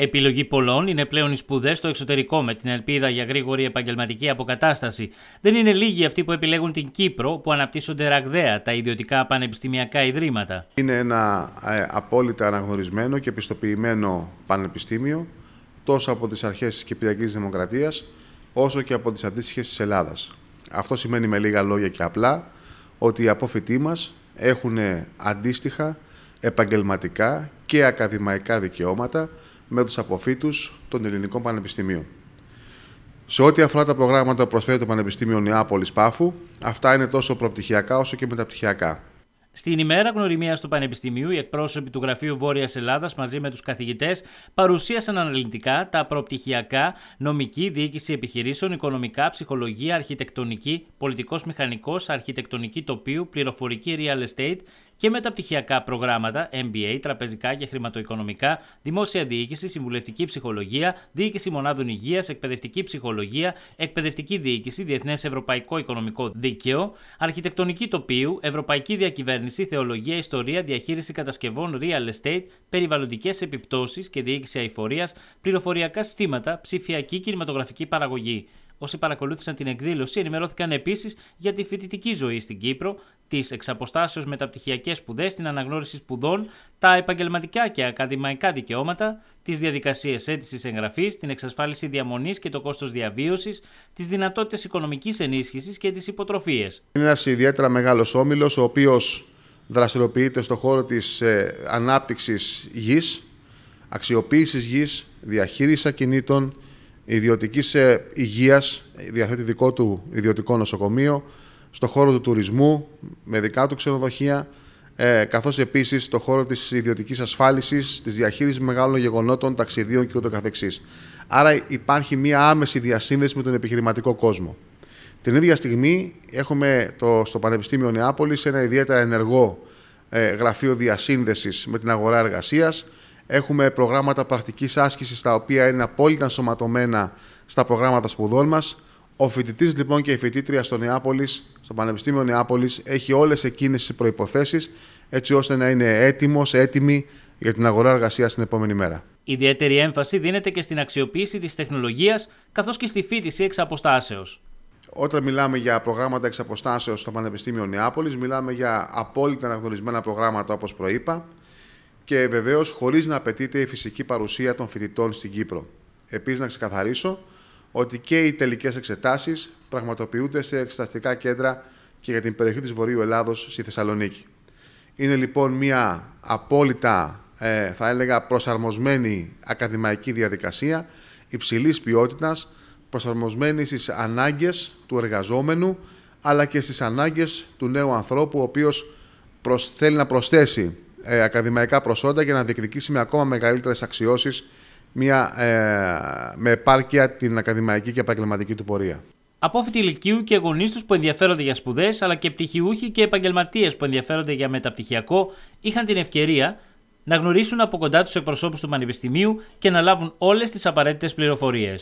Επιλογή πολλών είναι πλέον οι σπουδές στο εξωτερικό με την ελπίδα για γρήγορη επαγγελματική αποκατάσταση. Δεν είναι λίγοι αυτοί που επιλέγουν την Κύπρο που αναπτύσσονται ραγδαία τα ιδιωτικά πανεπιστημιακά ιδρύματα. Είναι ένα ε, απόλυτα αναγνωρισμένο και επιστοποιημένο πανεπιστήμιο τόσο από τις αρχές της Κυπριακής Δημοκρατίας όσο και από τις αντίστοιχες της Ελλάδας. Αυτό σημαίνει με λίγα λόγια και απλά ότι οι απόφοιτοί μας έχουν αντίστοιχα επαγγελματικά και ακαδημαϊκά δικαιώματα με τους αποφύτους των ελληνικών πανεπιστημίων. Σε ό,τι αφορά τα προγράμματα που προσφέρει το Πανεπιστήμιο Νεάπολης Πάφου, αυτά είναι τόσο προπτυχιακά όσο και μεταπτυχιακά. Στην ημέρα γνωριμίας του Πανεπιστημίου, οι εκπρόσωποι του Γραφείου Βόρειας Ελλάδας μαζί με τους καθηγητές παρουσίασαν αναλυτικά τα προπτυχιακά, νομική, διοίκηση επιχειρήσεων, οικονομικά, ψυχολογία, αρχιτεκτονική, πολιτικός μηχανικός, αρχιτεκτονική τοπίου, πληροφορική real estate, και μεταπτυχιακά προγράμματα MBA, τραπεζικά και χρηματοοικονομικά, δημόσια διοίκηση, συμβουλευτική ψυχολογία, διοίκηση μονάδων υγείας, εκπαιδευτική ψυχολογία, εκπαιδευτική διοίκηση, διεθνές ευρωπαϊκό οικονομικό δίκαιο, αρχιτεκτονική τοπίου, ευρωπαϊκή διακυβέρνηση, θεολογία, ιστορία, διαχείριση κατασκευών, real estate, περιβαλλοντικές επιπτώσεις και διοίκηση αηφορίας, πληροφοριακά συστήματα, ψηφιακή κινηματογραφική παραγωγή. Όσοι παρακολούθησαν την εκδήλωση ενημερώθηκαν επίσης για τη φοιτητική ζωή στην Κύπρο, τις εξαποστάσεως μεταπτυχιακές σπουδές, την αναγνώριση σπουδών, τα επαγγελματικά και ακαδημαϊκά δικαιώματα, τις διαδικασίες αίτησης εγγραφής, την εξασφάλιση διαμονής και το κόστος διαβίωσης, τις δυνατότητες οικονομικής ενίσχυσης και τις υποτροφίες. Είναι ένας ιδιαίτερα μεγάλος όμιλος, ο οποίος δραστηριοποιείται στο χώρο της ε, ανάπτυξης γης, αξιοποίησης γης, γης, διαχείρισης ακινήτων, ιδιωτικής ε, υγείας, διαθέτει δικό του ιδιωτικό νοσοκομείο, στον χώρο του τουρισμού, με δικά του ξενοδοχεία, ε, καθώς επίσης στον χώρο της ιδιωτικής ασφάλισης, της διαχείρισης μεγάλων γεγονότων, ταξιδίων και Άρα υπάρχει μία άμεση διασύνδεση με τον επιχειρηματικό κόσμο. Την ίδια στιγμή έχουμε το, στο Πανεπιστήμιο Νεάπολης ένα ιδιαίτερα ενεργό ε, γραφείο διασύνδεσης με την αγορά εργασίας, Έχουμε προγράμματα πρακτικής άσκησης τα οποία είναι απόλυτα ενσωματωμένα στα προγράμματα σπουδών μας. Ο φοιτητής λοιπόν και η φοιτήτρια στο Νεάπολης, στο Πανεπιστήμιο Νεάπολης, έχει όλες εκείνες τις προποθέσει έτσι ώστε να είναι έτοιμος, έτοιμη για την αγορά εργασίας την επόμενη μέρα. Ιδιαίτερη έμφαση δίνεται και στην αξιοποίηση της τεχνολογίας καθώς και στη φοιτηση εξ αποστάσεως. Όταν μιλάμε για προγράμματα εξ αποστάσεως στο Πανεπιστήμιο Νεάπολης, μιλάμε για απόλυτα αναγνωρισμένα προγράμματα όπως προείπα, και βεβαίως χωρίς να απαιτείται η φυσική παρουσία των φοιτητών στην Κύπρο. Επίσης, να ξεκαθαρίσω ότι και οι τελικές εξετάσεις πραγματοποιούνται σε εξεταστικά κέντρα και για την περιοχή της Βορείου Ελλάδος στη Θεσσαλονίκη. Είναι λοιπόν μια απόλυτα, ε, θα έλεγα, προσαρμοσμένη ακαδημαϊκή διαδικασία υψηλής ποιότητας, προσαρμοσμένη στις ανάγκες του εργαζόμενου αλλά και στις ανάγκες του νέου ανθρώπου ο οποίος θέλει να προσθέσει ε, ακαδημαϊκά προσόντα για να διεκδικήσει με ακόμα μεγαλύτερες αξιώσεις μια ε, με επάρκεια την ακαδημαϊκή και επαγγελματική του πορεία. Απόφοιτοι ηλικίου και γονείς τους που ενδιαφέρονται για σπουδές, αλλά και πτυχιούχοι και επαγγελματίες που ενδιαφέρονται για μεταπτυχιακό, είχαν την ευκαιρία να γνωρίσουν από κοντά τους εκπροσώπους του Πανεπιστημίου και να λάβουν όλες τις απαραίτητες πληροφορίες.